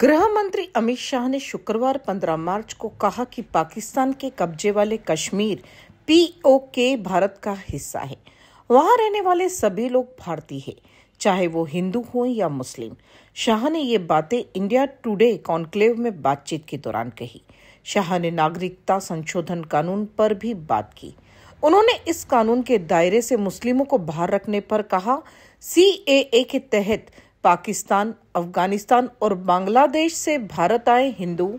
गृह मंत्री अमित शाह ने शुक्रवार 15 मार्च को कहा कि पाकिस्तान के कब्जे वाले कश्मीर पीओके भारत का हिस्सा है वहां रहने वाले सभी लोग भारतीय हैं चाहे वो हिंदू हो या मुस्लिम शाह ने ये बातें इंडिया टुडे कॉन्क्लेव में बातचीत के दौरान कही शाह ने नागरिकता संशोधन कानून पर भी बात की उन्होंने इस कानून के दायरे से मुस्लिमों को बाहर रखने पर कहा सी ए के तहत पाकिस्तान अफगानिस्तान और बांग्लादेश से भारत आए हिंदू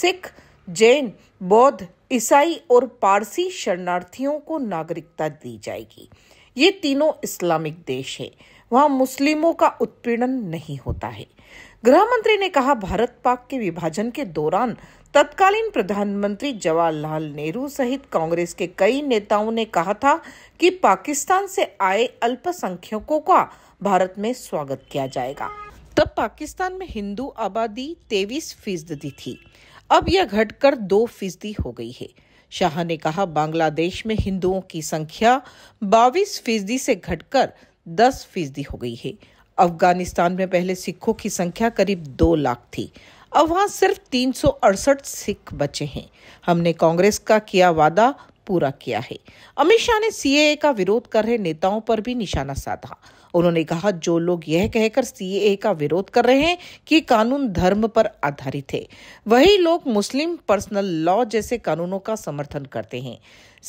सिख जैन बौद्ध ईसाई और पारसी शरणार्थियों को नागरिकता दी जाएगी ये तीनों इस्लामिक देश है वहाँ मुस्लिमों का उत्पीड़न नहीं होता है गृह मंत्री ने कहा भारत पाक के विभाजन के दौरान तत्कालीन प्रधानमंत्री जवाहरलाल नेहरू सहित कांग्रेस के कई नेताओं ने कहा था कि पाकिस्तान से आए अल्पसंख्यकों का भारत में स्वागत किया जाएगा तब पाकिस्तान में हिंदू आबादी तेईस फीसदी थी अब यह घटकर दो फीसदी हो गई है शाह ने कहा बांग्लादेश में हिंदुओं की संख्या बाईस फीसदी से घटकर दस फीसदी हो गई है अफगानिस्तान में पहले सिखों की संख्या करीब दो लाख थी अब वहां सिर्फ तीन सिख बचे हैं हमने कांग्रेस का किया वादा पूरा किया है अमित शाह ने सीएए का विरोध कर रहे नेताओं पर भी निशाना साधा उन्होंने कहा जो लोग यह कहकर सीएए का विरोध कर रहे हैं कि कानून धर्म पर आधारित है वही लोग मुस्लिम पर्सनल लॉ जैसे कानूनों का समर्थन करते हैं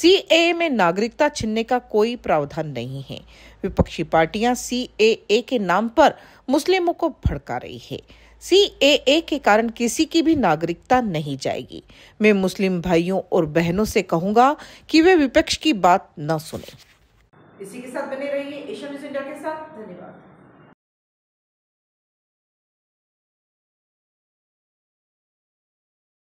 सीएए में नागरिकता छीनने का कोई प्रावधान नहीं है विपक्षी पार्टियां सीएए के नाम पर मुस्लिमों को भड़का रही है सीएए के कारण किसी की भी नागरिकता नहीं जाएगी मैं मुस्लिम भाइयों और बहनों से कहूंगा कि वे विपक्ष की बात न सुने इसी के साथ बने रहिए एशिया न्यूज इंडिया के साथ धन्यवाद